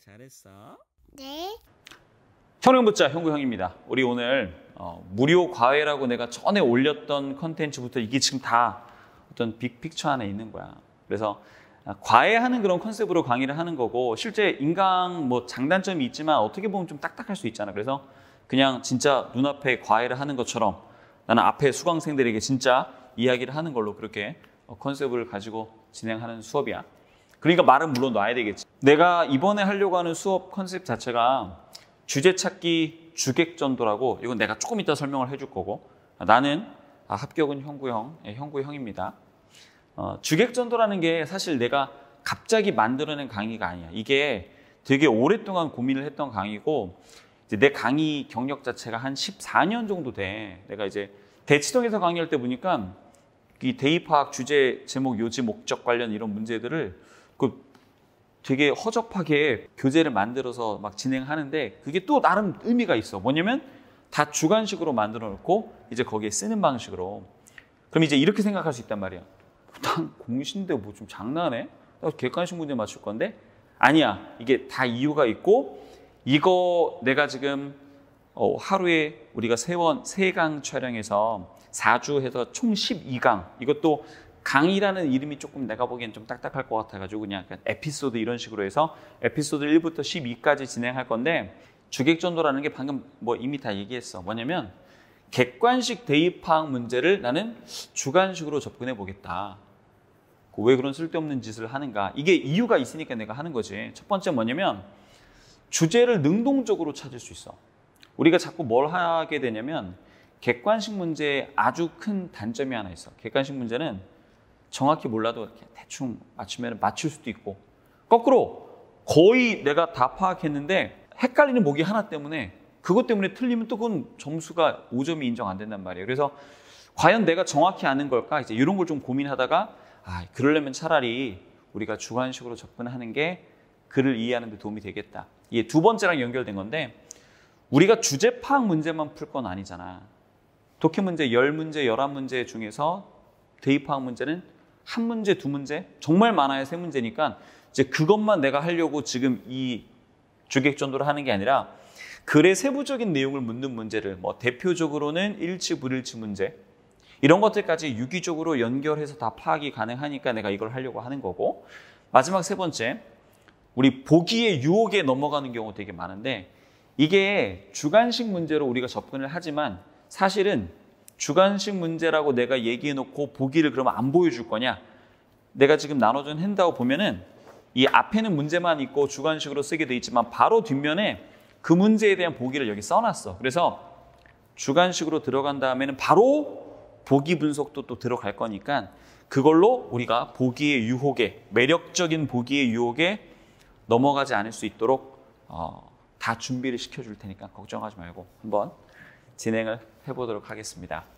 잘했어. 네. 현용붙자 형구형입니다. 우리 오늘 어, 무료 과외라고 내가 전에 올렸던 컨텐츠부터 이게 지금 다 어떤 빅픽처 안에 있는 거야. 그래서 아, 과외하는 그런 컨셉으로 강의를 하는 거고 실제 인강 뭐 장단점이 있지만 어떻게 보면 좀 딱딱할 수 있잖아. 그래서 그냥 진짜 눈앞에 과외를 하는 것처럼 나는 앞에 수강생들에게 진짜 이야기를 하는 걸로 그렇게 어, 컨셉을 가지고 진행하는 수업이야. 그러니까 말은 물론 놔야 되겠지. 내가 이번에 하려고 하는 수업 컨셉 자체가 주제 찾기 주객전도라고 이건 내가 조금 이따 설명을 해줄 거고 나는 아, 합격은 형구형, 네, 예, 형구형입니다. 어, 주객전도라는 게 사실 내가 갑자기 만들어낸 강의가 아니야. 이게 되게 오랫동안 고민을 했던 강의고 내 강의 경력 자체가 한 14년 정도 돼. 내가 이제 대치동에서 강의할 때 보니까 이 대입학 주제 제목 요지 목적 관련 이런 문제들을 그 되게 허접하게 교재를 만들어서 막 진행하는데 그게 또 나름 의미가 있어. 뭐냐면 다 주관식으로 만들어 놓고 이제 거기에 쓰는 방식으로. 그럼 이제 이렇게 생각할 수 있단 말이야. 난 공신대 뭐좀 장난해? 나 객관식 문제 맞출 건데? 아니야. 이게 다 이유가 있고 이거 내가 지금 어, 하루에 우리가 세원, 세강 촬영해서 4주 해서 총 12강. 이것도 강의라는 이름이 조금 내가 보기엔 좀 딱딱할 것 같아가지고 그냥 에피소드 이런 식으로 해서 에피소드 1부터 12까지 진행할 건데 주객전도라는 게 방금 뭐 이미 다 얘기했어. 뭐냐면 객관식 대입항 문제를 나는 주관식으로 접근해 보겠다. 그 왜 그런 쓸데없는 짓을 하는가? 이게 이유가 있으니까 내가 하는 거지. 첫 번째 뭐냐면 주제를 능동적으로 찾을 수 있어. 우리가 자꾸 뭘 하게 되냐면 객관식 문제의 아주 큰 단점이 하나 있어. 객관식 문제는 정확히 몰라도 이렇게 대충 맞추면 맞출 수도 있고 거꾸로 거의 내가 다 파악했는데 헷갈리는 목이 하나 때문에 그것 때문에 틀리면 또 그건 점수가 5점이 인정 안 된단 말이에요. 그래서 과연 내가 정확히 아는 걸까? 이제 이런 걸 좀 고민하다가 아, 그러려면 차라리 우리가 주관식으로 접근하는 게 글을 이해하는 데 도움이 되겠다. 이게 두 번째랑 연결된 건데 우리가 주제 파악 문제만 풀 건 아니잖아. 독해 문제 1 0문제1 1 문제 중에서 대입 파악 문제는 한 문제, 두 문제, 정말 많아야 세 문제니까 이제 그것만 내가 하려고 지금 이 주객 전도를 하는 게 아니라 글의 세부적인 내용을 묻는 문제를 뭐 대표적으로는 일치 불일치 문제 이런 것들까지 유기적으로 연결해서 다 파악이 가능하니까 내가 이걸 하려고 하는 거고 마지막 세 번째 우리 보기의 유혹에 넘어가는 경우 되게 많은데 이게 주관식 문제로 우리가 접근을 하지만 사실은 주관식 문제라고 내가 얘기해 놓고 보기를 그러면 안 보여줄 거냐? 내가 지금 나눠준 핸드아웃 보면은 이 앞에는 문제만 있고 주관식으로 쓰게 돼 있지만 바로 뒷면에 그 문제에 대한 보기를 여기 써놨어. 그래서 주관식으로 들어간 다음에는 바로 보기 분석도 또 들어갈 거니까 그걸로 우리가 보기의 유혹에 매력적인 보기의 유혹에 넘어가지 않을 수 있도록 어, 다 준비를 시켜줄 테니까 걱정하지 말고 한번 진행을 해보도록 하겠습니다.